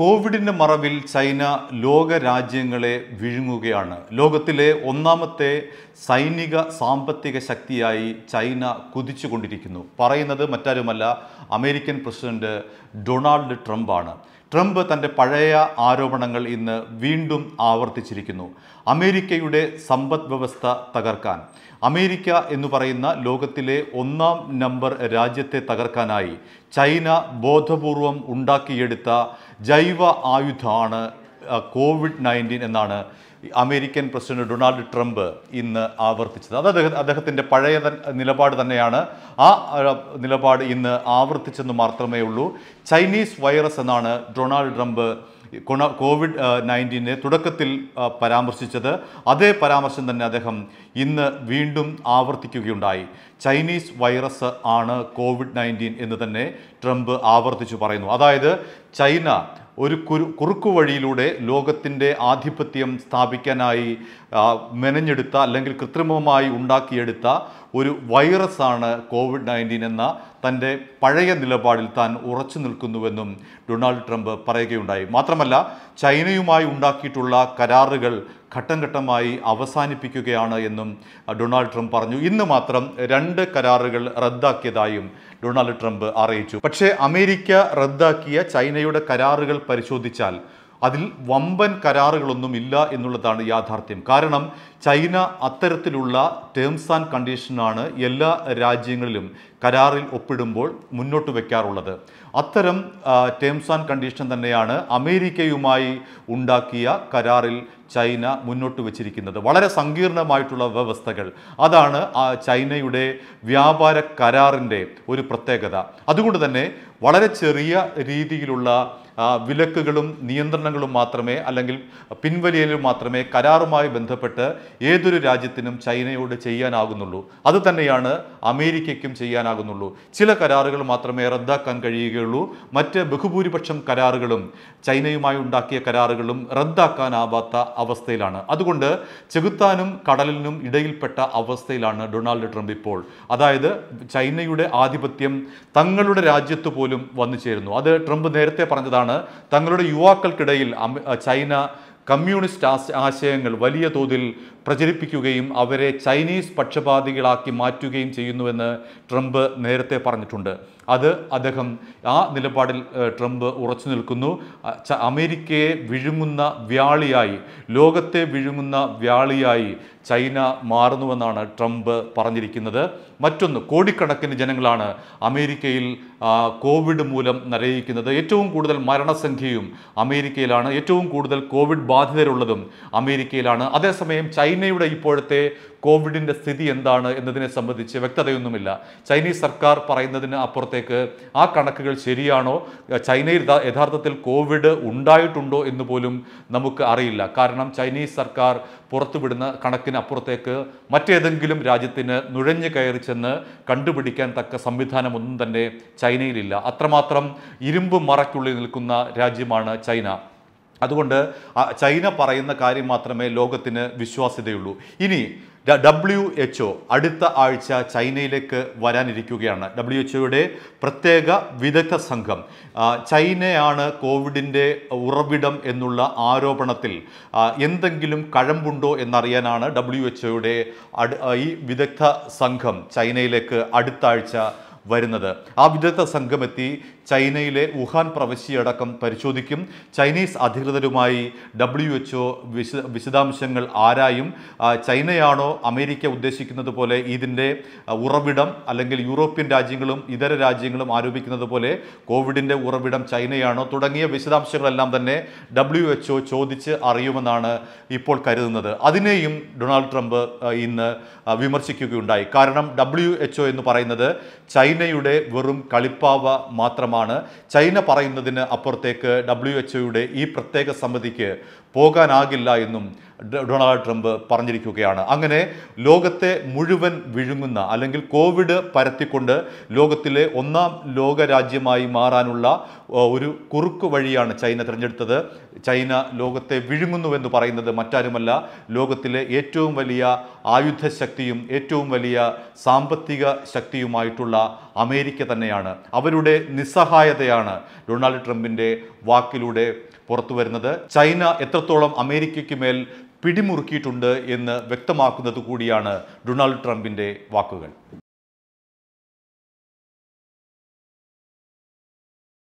കോവിഡിൻ്റെ മറവിൽ ചൈന ലോക രാജ്യങ്ങളെ വിഴുങ്ങുകയാണ് ലോകത്തിലെ ഒന്നാമത്തെ സൈനിക സാമ്പത്തിക ശക്തിയായി ചൈന കുതിച്ചുകൊണ്ടിരിക്കുന്നു പറയുന്നത് മറ്റാരുമല്ല അമേരിക്കൻ പ്രസിഡന്റ് ഡൊണാൾഡ് ട്രംപാണ് ട്രംപ് തൻ്റെ പഴയ ആരോപണങ്ങൾ ഇന്ന് വീണ്ടും ആവർത്തിച്ചിരിക്കുന്നു അമേരിക്കയുടെ സമ്പദ് വ്യവസ്ഥ തകർക്കാൻ അമേരിക്ക എന്ന് പറയുന്ന ലോകത്തിലെ ഒന്നാം നമ്പർ രാജ്യത്തെ തകർക്കാനായി ചൈന ബോധപൂർവം ഉണ്ടാക്കിയെടുത്ത ജൈവ ആയുധമാണ് കോവിഡ് നയൻറ്റീൻ എന്നാണ് അമേരിക്കൻ പ്രസിഡന്റ് ഡൊണാൾഡ് ട്രംപ് ഇന്ന് ആവർത്തിച്ചത് അത് അദ്ദേഹം അദ്ദേഹത്തിൻ്റെ പഴയ നിലപാട് തന്നെയാണ് ആ നിലപാട് ഇന്ന് ആവർത്തിച്ചെന്ന് മാത്രമേ ഉള്ളൂ ചൈനീസ് വൈറസ് എന്നാണ് ഡൊണാൾഡ് ട്രംപ് കോവിഡ് നയൻറ്റീനെ തുടക്കത്തിൽ പരാമർശിച്ചത് അതേ പരാമർശം തന്നെ അദ്ദേഹം ഇന്ന് വീണ്ടും ആവർത്തിക്കുകയുണ്ടായി ചൈനീസ് വൈറസ് ആണ് കോവിഡ് നയൻറ്റീൻ എന്ന് തന്നെ ട്രംപ് ആവർത്തിച്ചു പറയുന്നു അതായത് ചൈന ഒരു കുരു കുറുക്കു വഴിയിലൂടെ ലോകത്തിൻ്റെ ആധിപത്യം സ്ഥാപിക്കാനായി മെനഞ്ഞെടുത്ത അല്ലെങ്കിൽ കൃത്രിമമായി ഉണ്ടാക്കിയെടുത്ത ഒരു വൈറസാണ് കോവിഡ് നയൻറ്റീൻ എന്ന തൻ്റെ പഴയ നിലപാടിൽ താൻ ഉറച്ചു നിൽക്കുന്നുവെന്നും ഡൊണാൾഡ് ട്രംപ് പറയുകയുണ്ടായി മാത്രമല്ല ചൈനയുമായി ഉണ്ടാക്കിയിട്ടുള്ള കരാറുകൾ ഘട്ടം ഘട്ടമായി അവസാനിപ്പിക്കുകയാണ് എന്നും ഡൊണാൾഡ് ട്രംപ് പറഞ്ഞു ഇന്ന് മാത്രം രണ്ട് കരാറുകൾ റദ്ദാക്കിയതായും ഡൊണാൾഡ് ട്രംപ് അറിയിച്ചു പക്ഷേ അമേരിക്ക റദ്ദാക്കിയ ചൈനയുടെ കരാറുകൾ പരിശോധിച്ചാൽ അതിൽ വമ്പൻ കരാറുകളൊന്നും ഇല്ല എന്നുള്ളതാണ് യാഥാർത്ഥ്യം കാരണം ചൈന അത്തരത്തിലുള്ള ടേംസ് ആൻഡ് കണ്ടീഷനാണ് എല്ലാ രാജ്യങ്ങളിലും കരാറിൽ ഒപ്പിടുമ്പോൾ മുന്നോട്ട് വയ്ക്കാറുള്ളത് അത്തരം ടേംസ് ആൻഡ് കണ്ടീഷൻ തന്നെയാണ് അമേരിക്കയുമായി ഉണ്ടാക്കിയ കരാറിൽ ചൈന മുന്നോട്ട് വച്ചിരിക്കുന്നത് വളരെ സങ്കീർണമായിട്ടുള്ള വ്യവസ്ഥകൾ അതാണ് ആ ചൈനയുടെ വ്യാപാര കരാറിൻ്റെ ഒരു പ്രത്യേകത അതുകൊണ്ട് തന്നെ വളരെ ചെറിയ രീതിയിലുള്ള വിലക്കുകളും നിയന്ത്രണങ്ങളും മാത്രമേ അല്ലെങ്കിൽ പിൻവലിയലും മാത്രമേ കരാറുമായി ബന്ധപ്പെട്ട് ഏതൊരു രാജ്യത്തിനും ചൈനയോട് ചെയ്യാനാകുന്നുള്ളൂ അത് തന്നെയാണ് അമേരിക്കയ്ക്കും ചെയ്യാനാകുന്നുള്ളൂ ചില കരാറുകൾ മാത്രമേ റദ്ദാക്കാൻ കഴിയുകയുള്ളൂ മറ്റ് ബഹുഭൂരിപക്ഷം കരാറുകളും ചൈനയുമായി ഉണ്ടാക്കിയ കരാറുകളും റദ്ദാക്കാനാവാത്ത അവസ്ഥയിലാണ് അതുകൊണ്ട് ചെകുത്താനും കടലിനും ഇടയിൽപ്പെട്ട അവസ്ഥയിലാണ് ഡൊണാൾഡ് ട്രംപ് ഇപ്പോൾ അതായത് ചൈനയുടെ ആധിപത്യം തങ്ങളുടെ രാജ്യത്ത് പോലും വന്നു ചേരുന്നു അത് ട്രംപ് നേരത്തെ പറഞ്ഞതാണ് തങ്ങളുടെ യുവാക്കൾക്കിടയിൽ ചൈന കമ്മ്യൂണിസ്റ്റ് ആശയങ്ങൾ വലിയ തോതിൽ പ്രചരിപ്പിക്കുകയും അവരെ ചൈനീസ് പക്ഷപാതികളാക്കി മാറ്റുകയും ചെയ്യുന്നുവെന്ന് ട്രംപ് നേരത്തെ പറഞ്ഞിട്ടുണ്ട് അത് അദ്ദേഹം ആ നിലപാടിൽ ട്രംപ് ഉറച്ചു നിൽക്കുന്നു അമേരിക്കയെ വിഴുങ്ങുന്ന വ്യാളിയായി ലോകത്തെ വിഴുങ്ങുന്ന വ്യാളിയായി ചൈന മാറുന്നുവെന്നാണ് ട്രംപ് പറഞ്ഞിരിക്കുന്നത് മറ്റൊന്ന് കോടിക്കണക്കിന് ജനങ്ങളാണ് അമേരിക്കയിൽ കോവിഡ് മൂലം നരയിക്കുന്നത് ഏറ്റവും കൂടുതൽ മരണസംഖ്യയും അമേരിക്കയിലാണ് ഏറ്റവും കൂടുതൽ കോവിഡ് ബാധിതരുള്ളതും അമേരിക്കയിലാണ് അതേസമയം ചൈന ചൈനയുടെ ഇപ്പോഴത്തെ കോവിഡിൻ്റെ സ്ഥിതി എന്താണ് എന്നതിനെ സംബന്ധിച്ച് വ്യക്തതയൊന്നുമില്ല ചൈനീസ് സർക്കാർ പറയുന്നതിന് അപ്പുറത്തേക്ക് ആ കണക്കുകൾ ശരിയാണോ ചൈനയിൽ യഥാർത്ഥത്തിൽ കോവിഡ് ഉണ്ടായിട്ടുണ്ടോ എന്ന് പോലും നമുക്ക് അറിയില്ല കാരണം ചൈനീസ് സർക്കാർ പുറത്തുവിടുന്ന കണക്കിന് അപ്പുറത്തേക്ക് മറ്റേതെങ്കിലും രാജ്യത്തിന് നുഴഞ്ഞു കയറി ചെന്ന് കണ്ടുപിടിക്കാൻ തക്ക സംവിധാനമൊന്നും തന്നെ ചൈനയിലില്ല അത്രമാത്രം ഇരുമ്പ് മറയ്ക്കുള്ളിൽ നിൽക്കുന്ന രാജ്യമാണ് ചൈന അതുകൊണ്ട് ചൈന പറയുന്ന കാര്യം മാത്രമേ ലോകത്തിന് വിശ്വാസ്യതയുള്ളൂ ഇനി ഡബ്ല്യു എച്ച്ഒ അടുത്ത ആഴ്ച ചൈനയിലേക്ക് വരാനിരിക്കുകയാണ് ഡബ്ല്യു എച്ച് ഒയുടെ പ്രത്യേക വിദഗ്ധ സംഘം ചൈനയാണ് കോവിഡിൻ്റെ ഉറവിടം എന്നുള്ള ആരോപണത്തിൽ എന്തെങ്കിലും കഴമ്പുണ്ടോ എന്നറിയാനാണ് ഡബ്ല്യു എച്ച്ഒയുടെ ഈ വിദഗ്ധ സംഘം ചൈനയിലേക്ക് അടുത്ത ആഴ്ച വരുന്നത് ആ വിദഗ്ധ സംഘമെത്തി ചൈനയിലെ വുഹാൻ പ്രവശ്യടക്കം പരിശോധിക്കും ചൈനീസ് അധികൃതരുമായി ഡബ്ല്യു എച്ച് വിശ വിശദാംശങ്ങൾ ആരായും ചൈനയാണോ അമേരിക്ക ഉദ്ദേശിക്കുന്നത് പോലെ ഇതിൻ്റെ ഉറവിടം അല്ലെങ്കിൽ യൂറോപ്യൻ രാജ്യങ്ങളും ഇതര രാജ്യങ്ങളും ആരോപിക്കുന്നത് പോലെ കോവിഡിൻ്റെ ഉറവിടം ചൈനയാണോ തുടങ്ങിയ വിശദാംശങ്ങളെല്ലാം തന്നെ ഡബ്ല്യു എച്ച് ചോദിച്ച് അറിയുമെന്നാണ് ഇപ്പോൾ കരുതുന്നത് അതിനെയും ഡൊണാൾഡ് ട്രംപ് ഇന്ന് വിമർശിക്കുകയുണ്ടായി കാരണം ഡബ്ല്യു എച്ച് എന്ന് പറയുന്നത് ചൈന ചൈനയുടെ വെറും കളിപ്പാവ മാത്രമാണ് ചൈന പറയുന്നതിന് അപ്പുറത്തേക്ക് ഡബ്ല്യു ഈ പ്രത്യേക സമിതിക്ക് പോകാനാകില്ല എന്നും ഡൊണാൾഡ് ട്രംപ് പറഞ്ഞിരിക്കുകയാണ് അങ്ങനെ ലോകത്തെ മുഴുവൻ വിഴുങ്ങുന്ന അല്ലെങ്കിൽ കോവിഡ് പരത്തിക്കൊണ്ട് ലോകത്തിലെ ഒന്നാം ലോകരാജ്യമായി മാറാനുള്ള ഒരു കുറുക്ക് വഴിയാണ് ചൈന തിരഞ്ഞെടുത്തത് ചൈന ലോകത്തെ വിഴുങ്ങുന്നുവെന്ന് പറയുന്നത് മറ്റാരുമല്ല ലോകത്തിലെ ഏറ്റവും വലിയ ആയുധശക്തിയും ഏറ്റവും വലിയ സാമ്പത്തിക ശക്തിയുമായിട്ടുള്ള അമേരിക്ക തന്നെയാണ് അവരുടെ നിസ്സഹായതയാണ് ഡൊണാൾഡ് ട്രംപിൻ്റെ വാക്കിലൂടെ പുറത്തു വരുന്നത് ചൈന എത്രത്തോളം അമേരിക്കയ്ക്ക് മേൽ പിടിമുറുക്കിയിട്ടുണ്ട് എന്ന് വ്യക്തമാക്കുന്നത് കൂടിയാണ് ഡൊണാൾഡ് ട്രംപിൻ്റെ വാക്കുകൾ